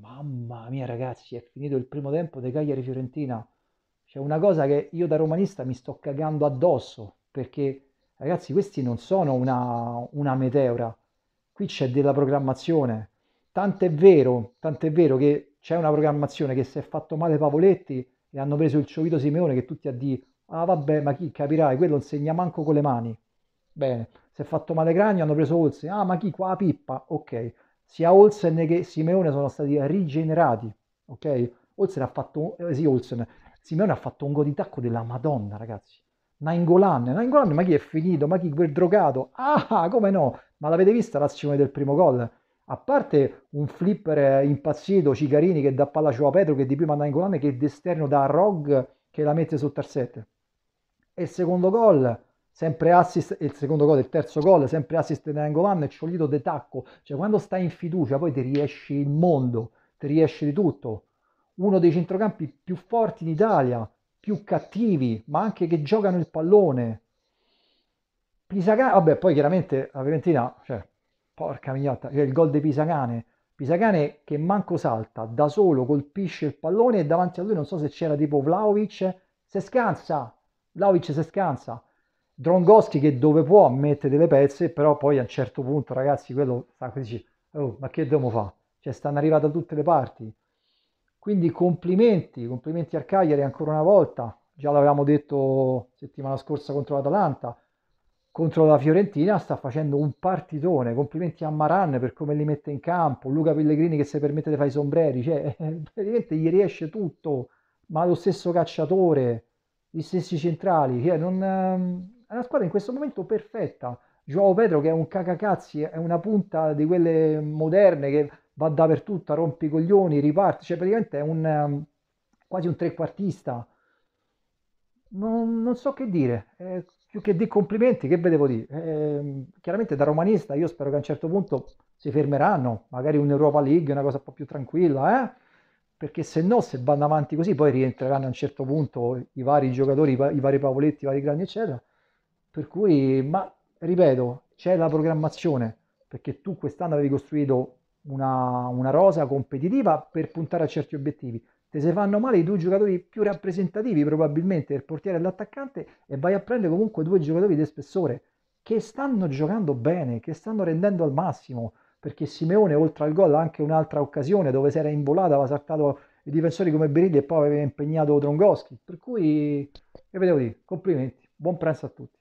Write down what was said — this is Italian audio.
Mamma mia ragazzi, è finito il primo tempo di Cagliari Fiorentina. C'è una cosa che io da romanista mi sto cagando addosso, perché ragazzi questi non sono una, una meteora, qui c'è della programmazione. Tant'è vero, tant'è vero che c'è una programmazione che si è fatto male Pavoletti e hanno preso il Ciovito Simeone che tutti a dire ah vabbè ma chi capirai, quello non segna manco con le mani. Bene, si è fatto male Cragno, hanno preso Olse, ah ma chi qua a Pippa, ok sia Olsen che Simeone sono stati rigenerati, ok? Olsen ha fatto, eh, sì, Olsen, Simeone ha fatto un gol di della Madonna, ragazzi. Nainggolan, Nainggolan, ma chi è finito? Ma chi quel drogato? Ah, come no? Ma l'avete vista l'azione del primo gol? A parte un flipper eh, impazzito, Cicarini che dà palla a Petro, che di prima a Nainggolan, che d'esterno da Rog, che la mette sotto al 7. E il secondo gol sempre assist, il secondo gol, il terzo gol, sempre assist di Angolan e scioglito de tacco, cioè quando stai in fiducia poi ti riesci il mondo, ti riesci di tutto, uno dei centrocampi più forti in Italia, più cattivi, ma anche che giocano il pallone, Pisacane, vabbè poi chiaramente la Fiorentina, cioè, porca mignotta, cioè il gol di Pisacane, Pisacane che manco salta, da solo colpisce il pallone e davanti a lui non so se c'era tipo Vlaovic, se scansa, Vlaovic se scansa, Drongoschi che dove può mette delle pezze, però poi a un certo punto, ragazzi, quello sta così, dice, oh, ma che dobbiamo fare? Cioè, stanno arrivati da tutte le parti. Quindi complimenti, complimenti al Cagliari ancora una volta, già l'avevamo detto settimana scorsa contro l'Atalanta, contro la Fiorentina sta facendo un partitone, complimenti a Maran per come li mette in campo, Luca Pellegrini che se permette di fare i sombreri, cioè praticamente gli riesce tutto, ma lo stesso cacciatore, gli stessi centrali, cioè, non, ehm, è una squadra in questo momento perfetta. Joao Pedro che è un cacacazzi, è una punta di quelle moderne che va dappertutto, rompe i coglioni, riparte, cioè praticamente è un, um, quasi un trequartista. Non, non so che dire, eh, più che di complimenti, che vedevo dire? Eh, chiaramente da romanista io spero che a un certo punto si fermeranno, magari un'Europa League, una cosa un po' più tranquilla, eh? perché se no se vanno avanti così poi rientreranno a un certo punto i vari giocatori, i vari Pavoletti, i vari Grandi eccetera per cui, ma ripeto, c'è la programmazione, perché tu quest'anno avevi costruito una, una rosa competitiva per puntare a certi obiettivi. Te se fanno male i due giocatori più rappresentativi probabilmente, il portiere e l'attaccante, e vai a prendere comunque due giocatori di spessore che stanno giocando bene, che stanno rendendo al massimo, perché Simeone oltre al gol ha anche un'altra occasione dove si era involata, aveva saltato i difensori come Berilli e poi aveva impegnato Drongoschi. Per cui, che vedevo dire, complimenti, buon pranzo a tutti.